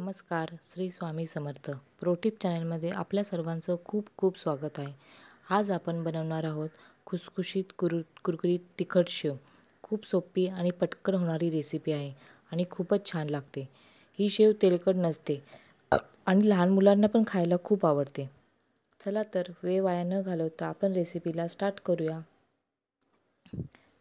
नमस्कार श्री स्वामी समर्थ प्रोटीप चॅनलमध्ये आपल्या सर्वांचं खूप खूप स्वागत आहे आज आपण बनवणार आहोत खुसखुशीत कुरु कुरकुरीत तिखट शेव खूप सोपी आणि पटकन होणारी रेसिपी आहे आणि खूपच छान लागते ही शेव तेलकट नसते आणि लहान मुलांना पण खायला खूप आवडते चला तर वेळ वाया न घालवता आपण रेसिपीला स्टार्ट करूया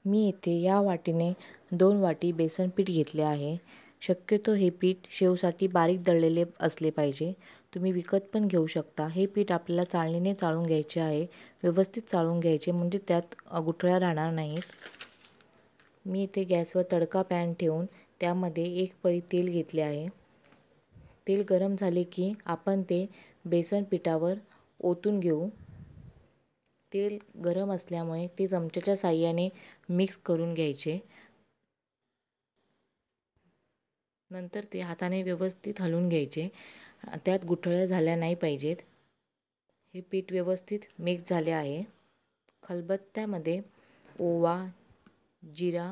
मी इथे या वाटीने दोन वाटी बेसन पीठ घेतले आहे शक्यतो हे पीठ शेवसाठी बारीक दळलेले असले पाहिजे तुम्ही विकत पण घेऊ शकता हे पीठ आपल्याला चाळणीने चाळून घ्यायचे आहे व्यवस्थित चाळून घ्यायचे म्हणजे त्यात गुठळ्या राहणार नाहीत मी इथे गॅसवर तडका पॅन ठेवून त्यामध्ये एक पळी तेल घेतले आहे तेल गरम झाले की आपण ते बेसन पिठावर ओतून घेऊ तेल गरम असल्यामुळे ते चमच्याच्या साह्याने मिक्स करून घ्यायचे नंतर ते हाताने व्यवस्थित हलवून घ्यायचे त्यात गुठळ्या झाल्या नाही पाहिजेत हे पीठ व्यवस्थित मिक्स झाले आहे खलबत्त्यामध्ये ओवा जिरा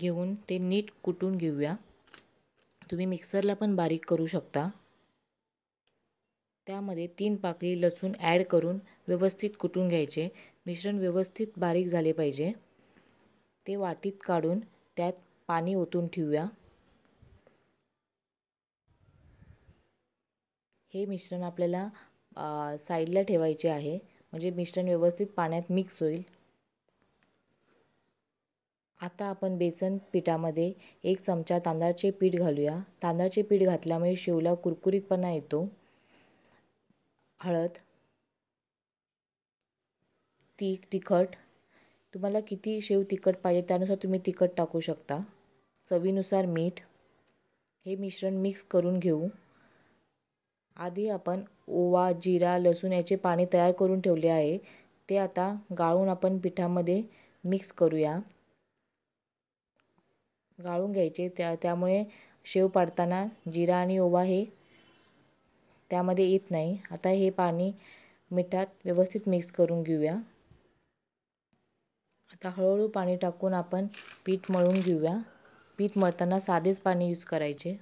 घेऊन ते नीट कुटून घेऊया तुम्ही मिक्सरला पण बारीक करू शकता त्यामध्ये तीन पाकळी लसूण ॲड करून व्यवस्थित कुटून घ्यायचे मिश्रण व्यवस्थित बारीक झाले पाहिजे ते वाटीत काढून त्यात पाणी ओतून ठेवूया हे मिश्रण आपल्याला साईडला ठेवायचे आहे म्हणजे मिश्रण व्यवस्थित पाण्यात मिक्स होईल आता आपण बेसन पिठामध्ये एक चमचा तांदळाचे पीठ घालूया तांदळाचे पीठ घातल्यामुळे शेवला कुरकुरीतपणा येतो हळद तीख तिखट तुम्हाला किती शेव तिखट पाहिजे त्यानुसार तुम्ही तिखट टाकू शकता चवीनुसार मीठ हे मिश्रण मिक्स करून घेऊ आधी आपण ओवा जिरा लसूण याचे पाणी तयार करून ठेवले आहे ते आता गाळून आपण पिठामध्ये मिक्स करूया गाळून घ्यायचे त्या त्यामुळे शेव पाडताना जिरा आणि ओवा हे त्यामध्ये येत नाही आता हे पाणी मिठात व्यवस्थित मिक्स करून घेऊया आता हळूहळू पाणी टाकून आपण पीठ मळून घेऊया पीठ मळताना साधेच पाणी यूज करायचे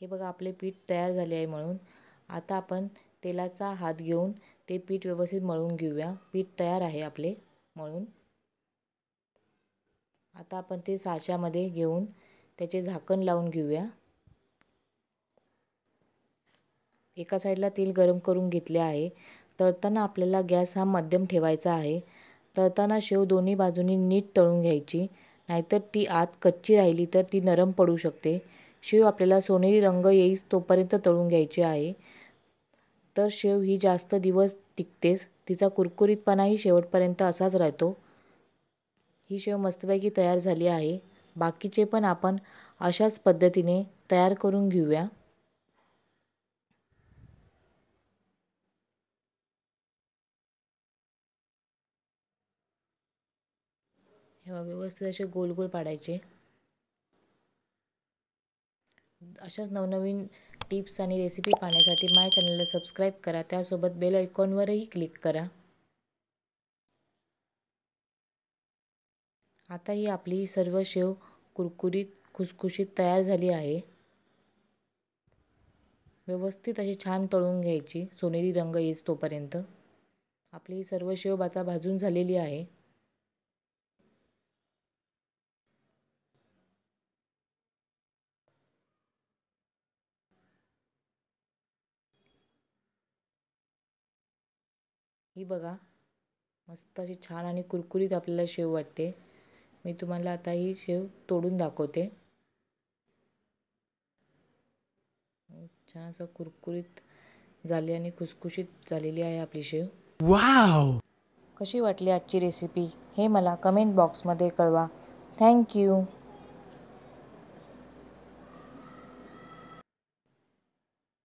हे बघा आपले पीठ तयार झाले आहे म्हणून आता आपण तेलाचा हात घेऊन ते पीठ व्यवस्थित मळून घेऊया पीठ तयार आहे आपले मळून आता आपण ते साच्यामध्ये घेऊन त्याचे झाकण लावून घेऊया एका साईडला तेल गरम करून घेतले आहे तळताना आपल्याला गॅस हा मध्यम ठेवायचा आहे तळताना शेव दोन्ही बाजूनी नीट तळून घ्यायची नाहीतर ती आत कच्ची राहिली तर ती नरम पडू शकते शेव आपल्याला सोनेरी रंग येईस तोपर्यंत तळून घ्यायची आहे तर शेव ही जास्त दिवस टिकतेच तिचा कुरकुरीतपणाही शेवटपर्यंत असाच राहतो ही शेव मस्तपैकी तयार झाली आहे बाकीचे पण आपण अशाच पद्धतीने तयार करून घेऊया हे व्यवस्थित असे गोल गोल पाडायचे अशाच नवनवीन टिप्स आणि रेसिपी पाहण्यासाठी माय चॅनलला सबस्क्राईब करा त्यासोबत बेल आयकॉनवरही क्लिक करा आता ही आपली सर्व शेव कुरकुरीत खुसखुशीत तयार झाली आहे व्यवस्थित अशी छान तळून घ्यायची सोनेरी रंग येईल तोपर्यंत आपली सर्व शेव आता भाजून झालेली आहे ही बघा मस्त अशी छान आणि कुरकुरीत आपल्याला शेव वाटते मी तुम्हाला आता ही शेव तोडून दाखवते छान असं कुरकुरीत झाली आणि खुसखुशीत झालेली आहे आपली शेव वाव कशी वाटली आजची रेसिपी हे मला कमेंट बॉक्समध्ये कळवा थँक्यू